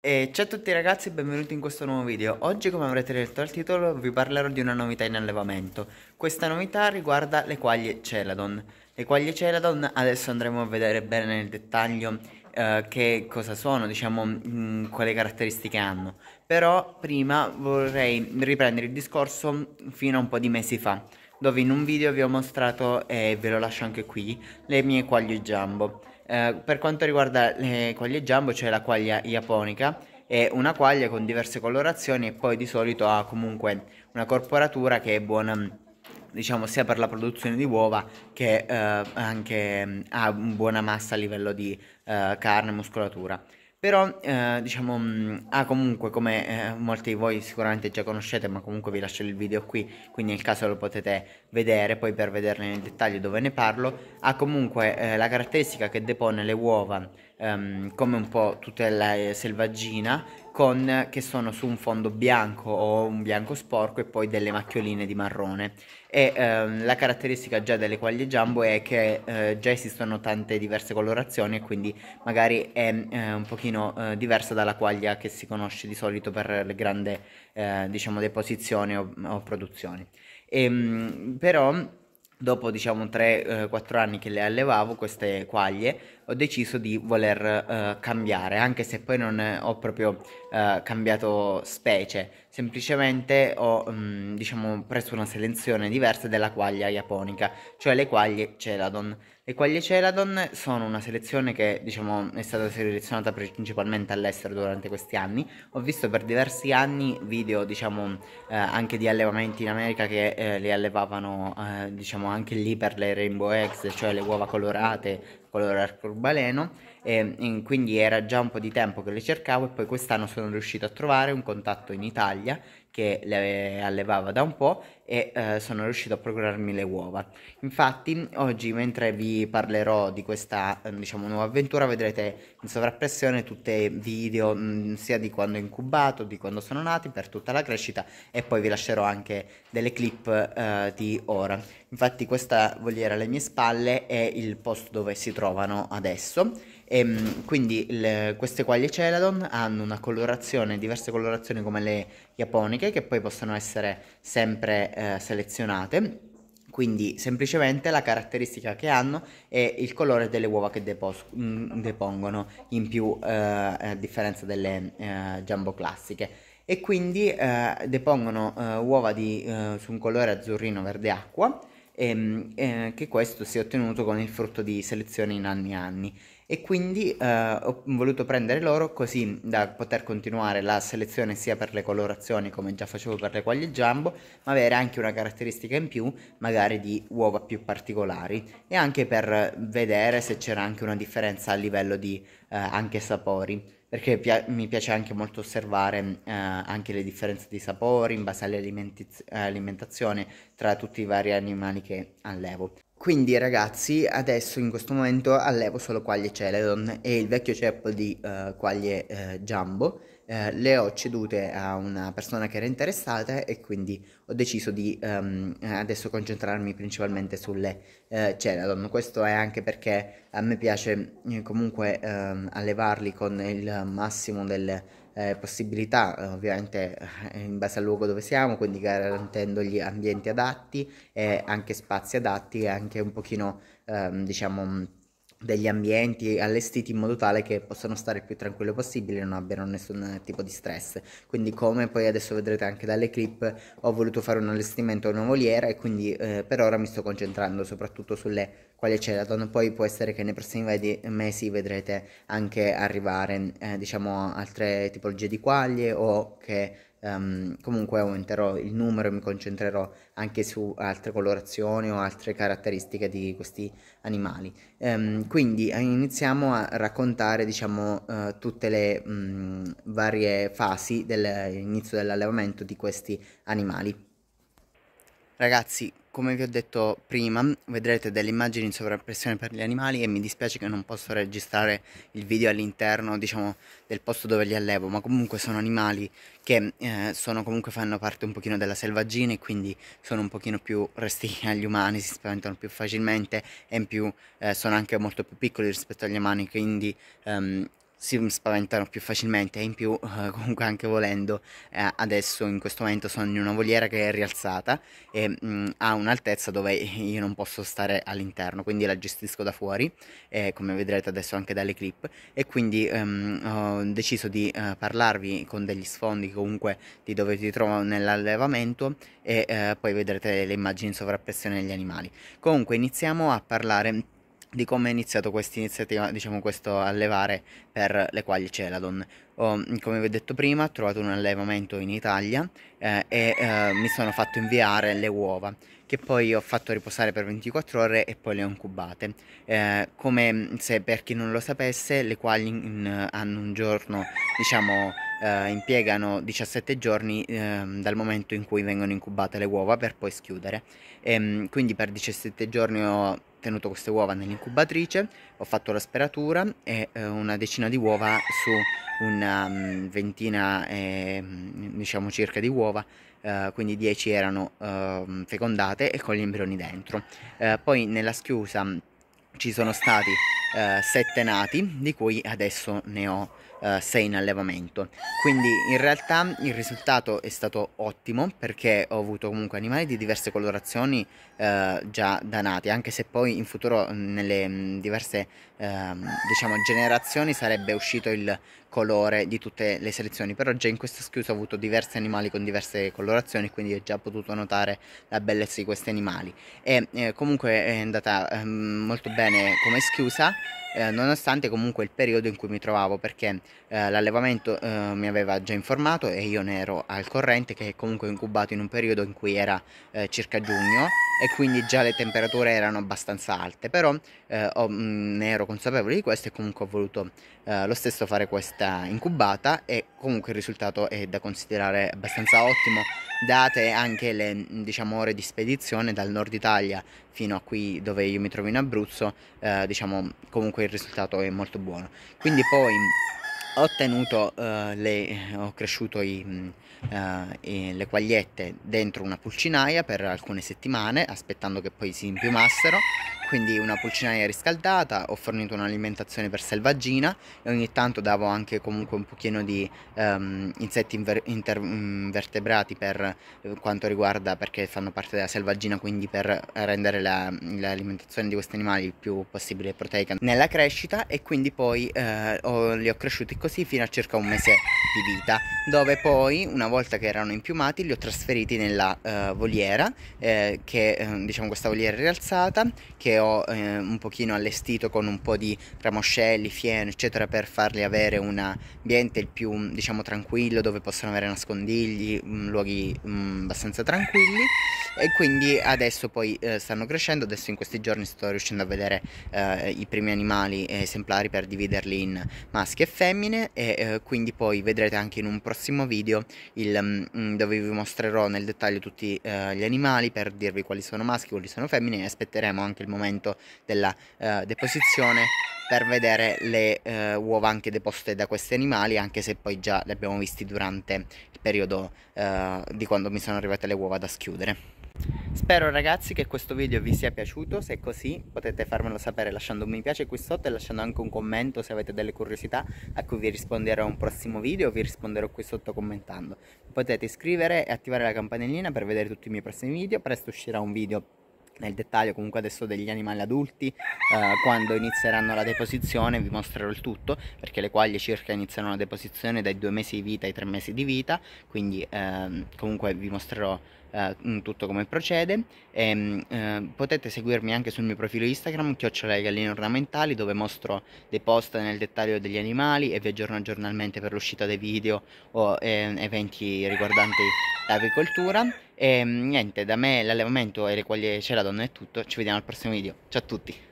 E ciao a tutti ragazzi e benvenuti in questo nuovo video. Oggi come avrete letto al titolo vi parlerò di una novità in allevamento. Questa novità riguarda le quaglie Celadon. Le quaglie Celadon adesso andremo a vedere bene nel dettaglio eh, che cosa sono, diciamo mh, mm, quale caratteristiche hanno. Però prima vorrei riprendere il discorso fino a un po' di mesi fa dove in un video vi ho mostrato e ve lo lascio anche qui le mie quaglie jumbo eh, per quanto riguarda le eh, quaglie jumbo c'è la quaglia iaponica, è una quaglia con diverse colorazioni e poi di solito ha comunque una corporatura che è buona diciamo sia per la produzione di uova che eh, anche mm, ha buona massa a livello di eh, carne e muscolatura però eh, diciamo mh, mm, ah comunque come eh, molti di voi sicuramente già conoscete ma comunque vi lascio il video qui quindi nel caso lo potete vedere poi per vederne nel dettaglio dove ne parlo ha comunque eh, la caratteristica che depone le uova ehm, come un po' tutta la eh, selvaggina con, che sono su un fondo bianco o un bianco sporco e poi delle macchioline di marrone. E ehm, la caratteristica già delle quaglie jumbo è che eh, già esistono tante diverse colorazioni e quindi magari è eh, un pochino eh, diversa dalla quaglia che si conosce di solito per le grandi eh, diciamo, deposizioni o, o produzioni. E, ehm, però dopo diciamo 3-4 eh, anni che le allevavo queste quaglie ho deciso di voler eh, cambiare anche se poi non eh, ho proprio eh, cambiato specie semplicemente ho mh, mm, diciamo preso una selezione diversa della quaglia japonica cioè le quaglie celadon e I Celadon sono una selezione che diciamo, è stata selezionata principalmente all'estero durante questi anni. Ho visto per diversi anni video diciamo, eh, anche di allevamenti in America che eh, li allevavano eh, diciamo, anche lì per le Rainbow Eggs, cioè le uova colorate, colore arcobaleno. E, e quindi era già un po' di tempo che le cercavo e poi quest'anno sono riuscito a trovare un contatto in Italia che le allevava da un po' e eh, sono riuscito a procurarmi le uova. Infatti oggi mentre vi parlerò di questa eh, diciamo, nuova avventura vedrete in sovrappressione tutti i video mh, mm, sia di quando ho incubato, di quando sono nati, per tutta la crescita e poi vi lascerò anche delle clip eh, di ora. Infatti questa vogliera alle mie spalle è il posto dove si trovano adesso e, ehm, quindi le, queste quaglie Celadon hanno una colorazione, diverse colorazioni come le japoniche che poi possono essere sempre eh, selezionate quindi semplicemente la caratteristica che hanno è il colore delle uova che depos- mm, depongono in più eh, a differenza delle eh, jumbo classiche e quindi eh, depongono eh, uova di, eh, su un colore azzurrino verde acqua e, ehm, eh, che questo si è ottenuto con il frutto di selezione in anni e anni e quindi eh, ho voluto prendere loro così da poter continuare la selezione sia per le colorazioni come già facevo per le quaglie jumbo ma avere anche una caratteristica in più magari di uova più particolari e anche per vedere se c'era anche una differenza a livello di eh, sapori perché pia- mi piace anche molto osservare eh, anche le differenze di sapore in base all'alimentazione tra tutti i vari animali che allevo. Quindi ragazzi, adesso in questo momento allevo solo quaglie Celadon e il vecchio ceppo di eh, quaglie eh, Jumbo eh, le ho cedute a una persona che era interessata e quindi ho deciso di um, adesso concentrarmi principalmente sulle eh, Celadon. Questo è anche perché a me piace eh, comunque ehm, allevarli con il massimo delle eh, possibilità, eh, ovviamente eh, in base al luogo dove siamo, quindi garantendogli ambienti adatti e anche spazi adatti e anche un pochino ehm, diciamo degli ambienti allestiti in modo tale che possano stare il più tranquillo possibile e non abbiano nessun tipo di stress quindi come poi adesso vedrete anche dalle clip ho voluto fare un allestimento nuovo voliera e quindi eh, per ora mi sto concentrando soprattutto sulle quali celaton poi può essere che nei prossimi mesi vedrete anche arrivare eh, diciamo altre tipologie di quaglie o che um, comunque aumenterò il numero e mi concentrerò anche su altre colorazioni o altre caratteristiche di questi animali. Um, quindi eh, iniziamo a raccontare diciamo, uh, tutte le um, varie fasi dell'inizio dell'allevamento di questi animali. Ragazzi, come vi ho detto prima vedrete delle immagini in sovrappressione per gli animali e mi dispiace che non posso registrare il video all'interno diciamo del posto dove li allevo ma comunque sono animali che eh, sono, comunque fanno parte un pochino della selvaggina e quindi sono un pochino più resti agli umani si spaventano più facilmente e in più eh, sono anche molto più piccoli rispetto agli umani quindi ehm, si spaventano più facilmente e in più comunque anche volendo eh, adesso in questo momento sono in una voliera che è rialzata e mh, mm, ha un'altezza dove io non posso stare all'interno quindi la gestisco da fuori eh, come vedrete adesso anche dalle clip e quindi ehm, ho deciso di eh, parlarvi con degli sfondi comunque di dove ti trovo nell'allevamento e eh, poi vedrete le immagini in sovrappressione degli animali comunque iniziamo a parlare di come è iniziato questa iniziativa, diciamo questo allevare per le quaglie Celadon. Ho, come vi ho detto prima, ho trovato un allevamento in Italia eh, e eh, mi sono fatto inviare le uova che poi ho fatto riposare per 24 ore e poi le ho incubate. Eh, come se per chi non lo sapesse, le quaglie hanno un giorno, diciamo, eh, impiegano 17 giorni ehm, dal momento in cui vengono incubate le uova per poi schiudere. E, ehm, quindi per 17 giorni ho tenuto queste uova nell'incubatrice, ho fatto la speratura e eh, una decina di uova su una um, ventina, eh, mm, diciamo circa di uova, eh, quindi 10 erano ehm, fecondate e con gli embrioni dentro. Eh, poi nella schiusa ci sono stati eh, sette nati, di cui adesso ne ho eh, sei in allevamento. Quindi in realtà il risultato è stato ottimo perché ho avuto comunque animali di diverse colorazioni eh, già da nati, anche se poi in futuro mm, nelle mm, diverse ehm, diciamo, generazioni sarebbe uscito il colore di tutte le selezioni, però già in questo schiuso ho avuto diversi animali con diverse colorazioni, quindi ho già potuto notare la bellezza di questi animali. E eh, comunque è andata ehm, molto bene come schiusa eh, nonostante comunque il periodo in cui mi trovavo perché eh, l'allevamento eh, mi aveva già informato e io ne ero al corrente che è comunque incubato in un periodo in cui era eh, circa giugno e quindi già le temperature erano abbastanza alte, però eh, ho, mh, mm, ne ero consapevole di questo e comunque ho voluto eh, lo stesso fare questa incubata e comunque il risultato è da considerare abbastanza ottimo date anche le diciamo, ore di spedizione dal nord Italia fino a qui dove io mi trovo in Abruzzo, eh, diciamo comunque il risultato è molto buono. Quindi poi ho tenuto uh, eh, le ho cresciuto i, uh, i, le quagliette dentro una pulcinaia per alcune settimane aspettando che poi si impiumassero quindi una pulcinaia riscaldata, ho fornito un'alimentazione per selvaggina e ogni tanto davo anche comunque un pochino di um, insetti inver- mm, invertebrati per eh, quanto riguarda perché fanno parte della selvaggina quindi per rendere la, l'alimentazione di questi animali il più possibile proteica nella crescita e quindi poi eh, ho, li ho cresciuti così fino a circa un mese di vita dove poi una volta che erano impiumati li ho trasferiti nella eh, voliera eh, che eh, diciamo questa voliera rialzata che ho eh, un pochino allestito con un po' di ramoscelli, fieno eccetera per farli avere un ambiente il più diciamo tranquillo dove possono avere nascondigli, mm, luoghi mh, mm, abbastanza tranquilli e quindi adesso poi eh, stanno crescendo, adesso in questi giorni sto riuscendo a vedere eh, i primi animali esemplari per dividerli in maschi e femmine e eh, quindi poi vedrete anche in un prossimo video il, mh, mm, dove vi mostrerò nel dettaglio tutti eh, gli animali per dirvi quali sono maschi, quali sono femmine e aspetteremo anche il momento momento della eh, deposizione per vedere le eh, uova anche deposte da questi animali anche se poi già le abbiamo visti durante il periodo eh, di quando mi sono arrivate le uova da schiudere Spero ragazzi che questo video vi sia piaciuto, se è così potete farmelo sapere lasciando un mi piace qui sotto e lasciando anche un commento se avete delle curiosità a cui vi risponderò in un prossimo video, vi risponderò qui sotto commentando. Potete iscrivere e attivare la campanellina per vedere tutti i miei prossimi video, presto uscirà un video nel dettaglio comunque adesso degli animali adulti eh, quando inizieranno la deposizione vi mostrerò il tutto perché le quaglie circa iniziano la deposizione dai due mesi di vita ai tre mesi di vita quindi ehm, comunque vi mostrerò uh, tutto come procede e, ehm, uh, eh, potete seguirmi anche sul mio profilo Instagram chiocciola le galline ornamentali dove mostro dei post nel dettaglio degli animali e vi aggiorno giornalmente per l'uscita dei video o eh, eventi riguardanti l'agricoltura e ehm, niente da me l'allevamento e le quaglie ce cioè donna è tutto ci vediamo al prossimo video ciao a tutti